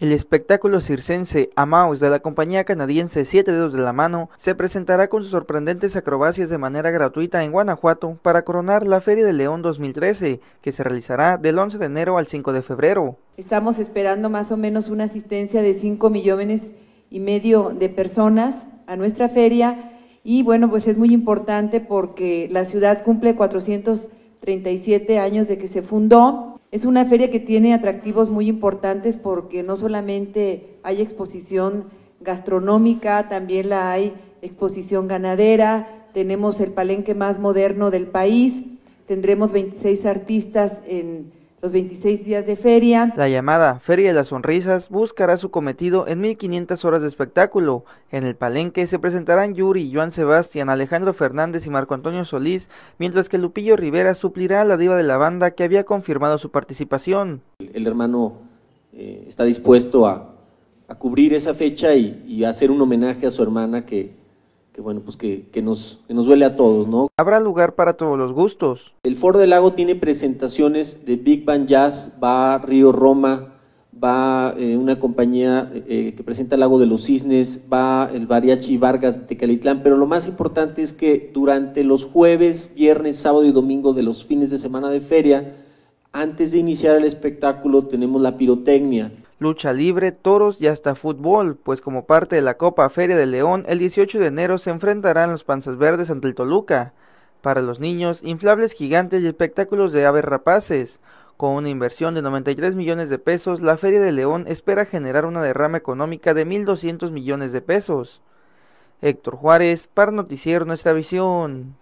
El espectáculo circense Amaus de la compañía canadiense Siete Dedos de la Mano se presentará con sus sorprendentes acrobacias de manera gratuita en Guanajuato para coronar la Feria de León 2013, que se realizará del 11 de enero al 5 de febrero. Estamos esperando más o menos una asistencia de 5 millones y medio de personas a nuestra feria y bueno, pues es muy importante porque la ciudad cumple 437 años de que se fundó es una feria que tiene atractivos muy importantes porque no solamente hay exposición gastronómica, también la hay exposición ganadera, tenemos el palenque más moderno del país, tendremos 26 artistas en los 26 días de feria. La llamada Feria de las Sonrisas buscará su cometido en 1500 horas de espectáculo. En el palenque se presentarán Yuri, Joan Sebastián, Alejandro Fernández y Marco Antonio Solís, mientras que Lupillo Rivera suplirá a la diva de la banda que había confirmado su participación. El hermano eh, está dispuesto a, cubrir esa fecha y, y hacer un homenaje a su hermana que, que bueno, pues que, que, nos, que nos duele a todos, ¿no? Habrá lugar para todos los gustos. El Foro del Lago tiene presentaciones de Big Band Jazz, va Río Roma, va eh, una compañía eh, que presenta el Lago de los Cisnes, va el Bariachi Vargas de Tecalitlán, pero lo más importante es que durante los jueves, viernes, sábado y domingo de los fines de semana de feria, antes de iniciar el espectáculo tenemos la pirotecnia lucha libre, toros y hasta fútbol, pues como parte de la Copa Feria de León, el 18 de enero se enfrentarán los Panzas Verdes ante el Toluca. Para los niños, inflables gigantes y espectáculos de aves rapaces. Con una inversión de 93 millones de pesos, la Feria de León espera generar una derrama económica de 1.200 millones de pesos. Héctor Juárez, para Noticiero Nuestra Visión.